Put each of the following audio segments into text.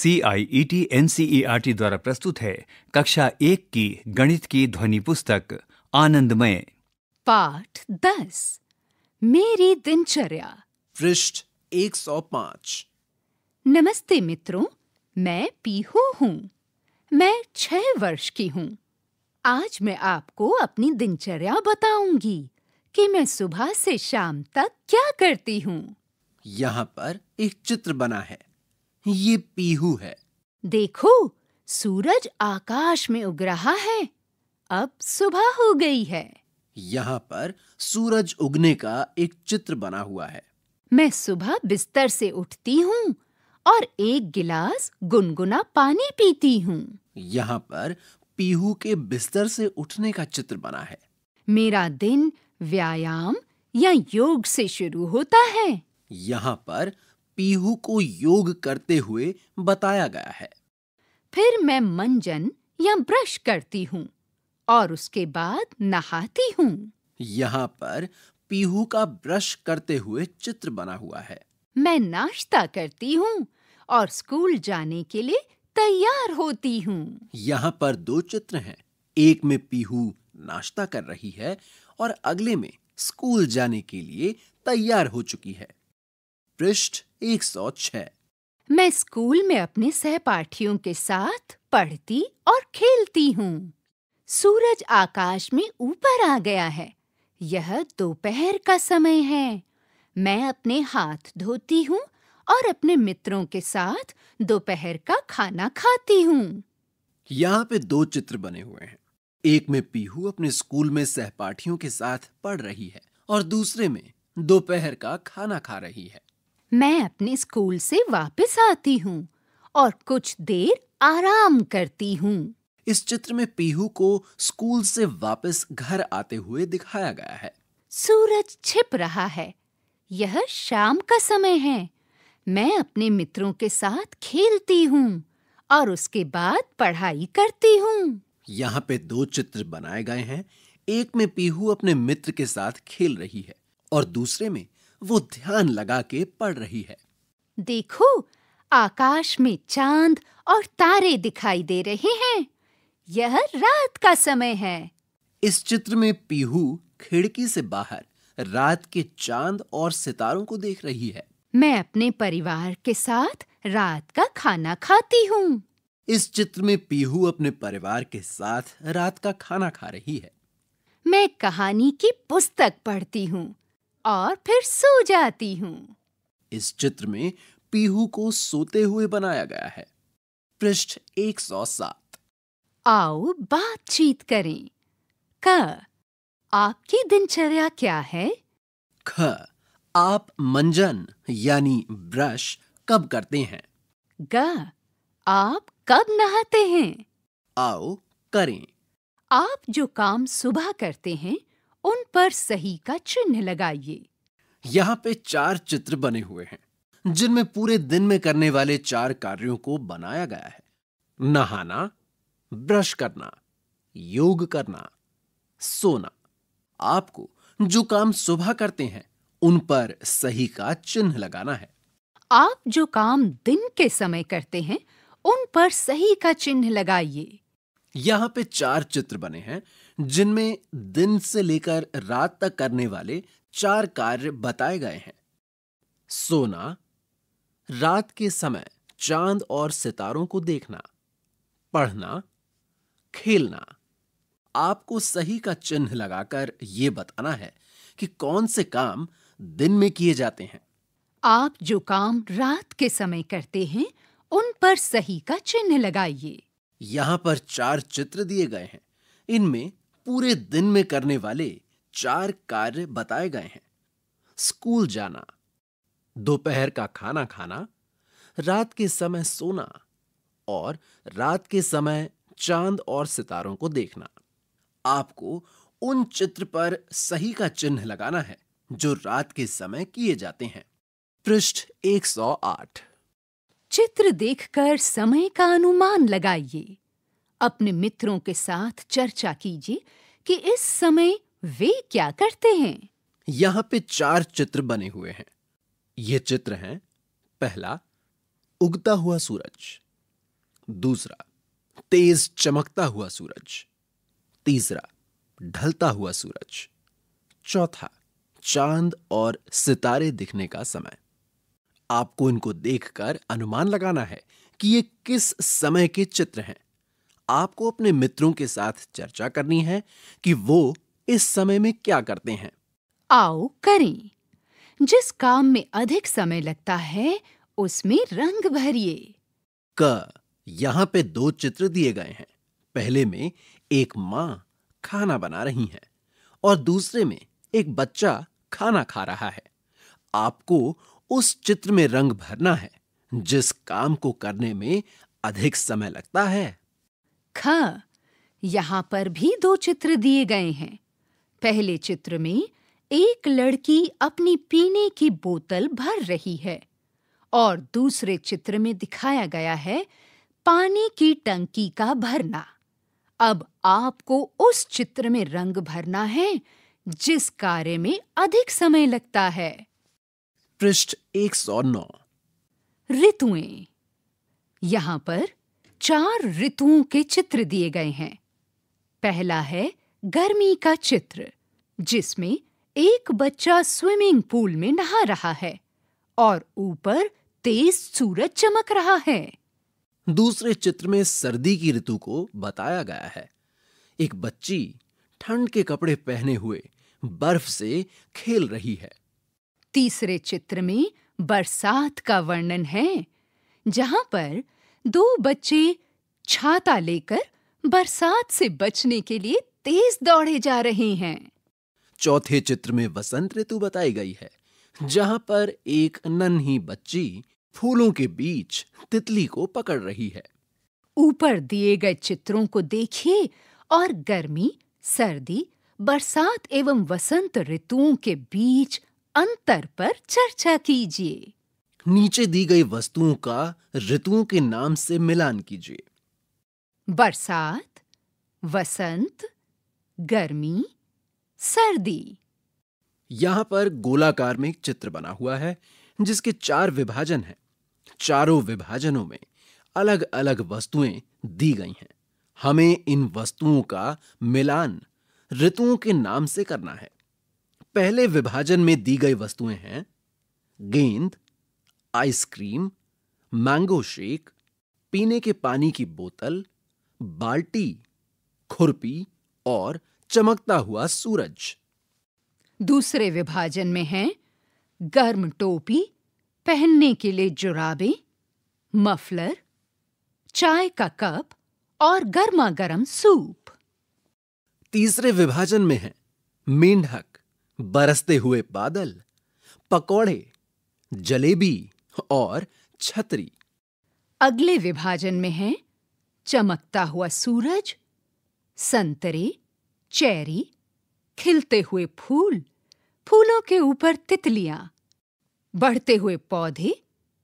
C I E T N C E R T द्वारा प्रस्तुत है कक्षा एक की गणित की ध्वनि पुस्तक आनंदमय पाठ दस मेरी दिनचर्या पृष्ठ 105 नमस्ते मित्रों मैं पीहू हूँ मैं छह वर्ष की हूँ आज मैं आपको अपनी दिनचर्या बताऊंगी कि मैं सुबह से शाम तक क्या करती हूँ यहाँ पर एक चित्र बना है ये पीहू है देखो सूरज आकाश में उग रहा है अब सुबह हो गई है यहाँ पर सूरज उगने का एक चित्र बना हुआ है मैं सुबह बिस्तर से उठती हूँ और एक गिलास गुनगुना पानी पीती हूँ यहाँ पर पीहू के बिस्तर से उठने का चित्र बना है मेरा दिन व्यायाम या योग से शुरू होता है यहाँ पर पीहू को योग करते हुए बताया गया है फिर मैं मंजन या ब्रश करती हूँ और उसके बाद नहाती हूँ यहाँ पर पीहू का ब्रश करते हुए चित्र बना हुआ है मैं नाश्ता करती हूँ और स्कूल जाने के लिए तैयार होती हूँ यहाँ पर दो चित्र हैं एक में पीहू नाश्ता कर रही है और अगले में स्कूल जाने के लिए तैयार हो चुकी है पृष्ठ 106 मैं स्कूल में अपने सहपाठियों के साथ पढ़ती और खेलती हूँ सूरज आकाश में ऊपर आ गया है यह दोपहर का समय है मैं अपने हाथ धोती हूँ और अपने मित्रों के साथ दोपहर का खाना खाती हूँ यहाँ पे दो चित्र बने हुए हैं एक में पीहू अपने स्कूल में सहपाठियों के साथ पढ़ रही है और दूसरे में दोपहर का खाना खा रही है मैं अपने स्कूल से वापस आती हूँ और कुछ देर आराम करती हूँ इस चित्र में पीहू को स्कूल से वापस घर आते हुए दिखाया गया है सूरज छिप रहा है यह शाम का समय है मैं अपने मित्रों के साथ खेलती हूँ और उसके बाद पढ़ाई करती हूँ यहाँ पे दो चित्र बनाए गए हैं एक में पीहू अपने मित्र के साथ खेल रही है और दूसरे में वो ध्यान लगा के पढ़ रही है देखो आकाश में चांद और तारे दिखाई दे रहे हैं यह रात का समय है इस चित्र में पीहू खिड़की से बाहर रात के चांद और सितारों को देख रही है मैं अपने परिवार के साथ रात का खाना खाती हूँ इस चित्र में पीहू अपने परिवार के साथ रात का खाना खा रही है मैं कहानी की पुस्तक पढ़ती हूँ और फिर सो जाती हूँ इस चित्र में पीहू को सोते हुए बनाया गया है पृष्ठ 107 आओ बातचीत करें क आपकी दिनचर्या क्या है ख आप मंजन यानी ब्रश कब करते हैं ग आप कब नहाते हैं आओ करें आप जो काम सुबह करते हैं उन पर सही का चिन्ह लगाइए यहाँ पे चार चित्र बने हुए हैं जिनमें पूरे दिन में करने वाले चार कार्यों को बनाया गया है नहाना ब्रश करना योग करना सोना आपको जो काम सुबह करते हैं उन पर सही का चिन्ह लगाना है आप जो काम दिन के समय करते हैं उन पर सही का चिन्ह लगाइए यहाँ पे चार चित्र बने हैं जिनमें दिन से लेकर रात तक करने वाले चार कार्य बताए गए हैं सोना रात के समय चांद और सितारों को देखना पढ़ना खेलना आपको सही का चिन्ह लगाकर यह बताना है कि कौन से काम दिन में किए जाते हैं आप जो काम रात के समय करते हैं उन पर सही का चिन्ह लगाइए यहाँ पर चार चित्र दिए गए हैं इनमें पूरे दिन में करने वाले चार कार्य बताए गए हैं स्कूल जाना दोपहर का खाना खाना रात के समय सोना और रात के समय चांद और सितारों को देखना आपको उन चित्र पर सही का चिन्ह लगाना है जो रात के समय किए जाते हैं पृष्ठ 108 चित्र देखकर समय का अनुमान लगाइए अपने मित्रों के साथ चर्चा कीजिए कि इस समय वे क्या करते हैं यहाँ पे चार चित्र बने हुए हैं ये चित्र हैं पहला उगता हुआ सूरज दूसरा तेज चमकता हुआ सूरज तीसरा ढलता हुआ सूरज चौथा चांद और सितारे दिखने का समय आपको इनको देखकर अनुमान लगाना है कि ये किस समय के चित्र हैं आपको अपने मित्रों के साथ चर्चा करनी है कि वो इस समय में क्या करते हैं आओ करें जिस काम में अधिक समय लगता है उसमें रंग भरिए क यहाँ पे दो चित्र दिए गए हैं पहले में एक माँ खाना बना रही है और दूसरे में एक बच्चा खाना खा रहा है आपको उस चित्र में रंग भरना है जिस काम को करने में अधिक समय लगता है ख यहाँ पर भी दो चित्र दिए गए हैं पहले चित्र में एक लड़की अपनी पीने की बोतल भर रही है और दूसरे चित्र में दिखाया गया है पानी की टंकी का भरना अब आपको उस चित्र में रंग भरना है जिस कार्य में अधिक समय लगता है पृष्ठ 109 ऋतुएं यहाँ पर चार ऋतुओं के चित्र दिए गए हैं पहला है गर्मी का चित्र जिसमें एक बच्चा स्विमिंग पूल में नहा रहा है और ऊपर तेज सूरज चमक रहा है दूसरे चित्र में सर्दी की ऋतु को बताया गया है एक बच्ची ठंड के कपड़े पहने हुए बर्फ से खेल रही है तीसरे चित्र में बरसात का वर्णन है जहां पर दो बच्चे छाता लेकर बरसात से बचने के लिए तेज दौड़े जा रहे हैं चौथे चित्र में वसंत ऋतु बताई गई है जहां पर एक नन्ही बच्ची फूलों के बीच तितली को पकड़ रही है ऊपर दिए गए चित्रों को देखिए और गर्मी सर्दी बरसात एवं वसंत ऋतुओं के बीच अंतर पर चर्चा कीजिए नीचे दी गई वस्तुओं का ऋतुओं के नाम से मिलान कीजिए बरसात वसंत गर्मी सर्दी यहां पर गोलाकार में एक चित्र बना हुआ है जिसके चार विभाजन हैं चारों विभाजनों में अलग अलग वस्तुएं दी गई हैं हमें इन वस्तुओं का मिलान ऋतुओं के नाम से करना है पहले विभाजन में दी गई वस्तुएं हैं गेंद आइसक्रीम मैंगो शेक पीने के पानी की बोतल बाल्टी खुरपी और चमकता हुआ सूरज दूसरे विभाजन में है गर्म टोपी पहनने के लिए जुराबे मफलर चाय का कप और गर्मा गर्म सूप तीसरे विभाजन में है मेंढक बरसते हुए बादल पकौड़े जलेबी और छतरी अगले विभाजन में है चमकता हुआ सूरज संतरे चेरी खिलते हुए फूल फूलों के ऊपर तितलियां बढ़ते हुए पौधे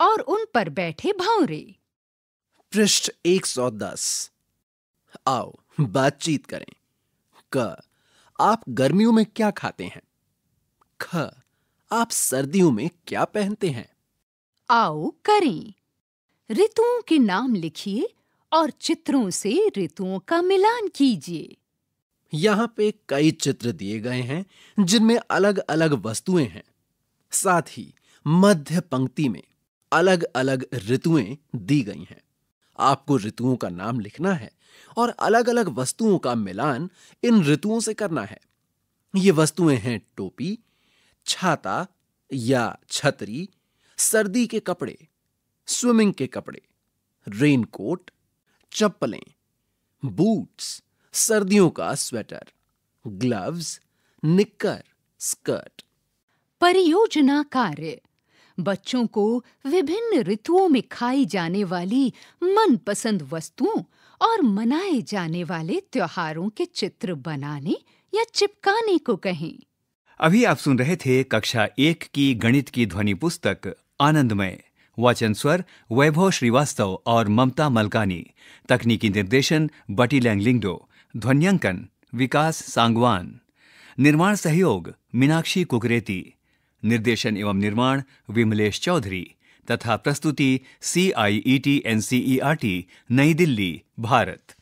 और उन पर बैठे भावरे पृष्ठ 110 आओ बातचीत करें क आप गर्मियों में क्या खाते हैं ख आप सर्दियों में क्या पहनते हैं आओ करें ऋतुओं के नाम लिखिए और चित्रों से ऋतुओं का मिलान कीजिए यहाँ पे कई चित्र दिए गए हैं जिनमें अलग अलग वस्तुएं हैं साथ ही मध्य पंक्ति में अलग अलग ऋतुएं दी गई हैं आपको ऋतुओं का नाम लिखना है और अलग अलग वस्तुओं का मिलान इन ऋतुओं से करना है ये वस्तुएं हैं टोपी छाता या छतरी सर्दी के कपड़े स्विमिंग के कपड़े रेनकोट चप्पलें बूट्स सर्दियों का स्वेटर ग्लव्स निक्कर स्कर्ट परियोजना कार्य बच्चों को विभिन्न ऋतुओं में खाई जाने वाली मनपसंद वस्तुओं और मनाए जाने वाले त्योहारों के चित्र बनाने या चिपकाने को कहें अभी आप सुन रहे थे कक्षा एक की गणित की ध्वनि पुस्तक आनंदमय वाचन स्वर वैभव श्रीवास्तव और ममता मलकानी तकनीकी निर्देशन बटी लैंगलिंगडो ध्वन्यांकन विकास सांगवान निर्माण सहयोग मीनाक्षी कुकरेती निर्देशन एवं निर्माण विमलेश चौधरी तथा प्रस्तुति C I E T N C E R T नई दिल्ली भारत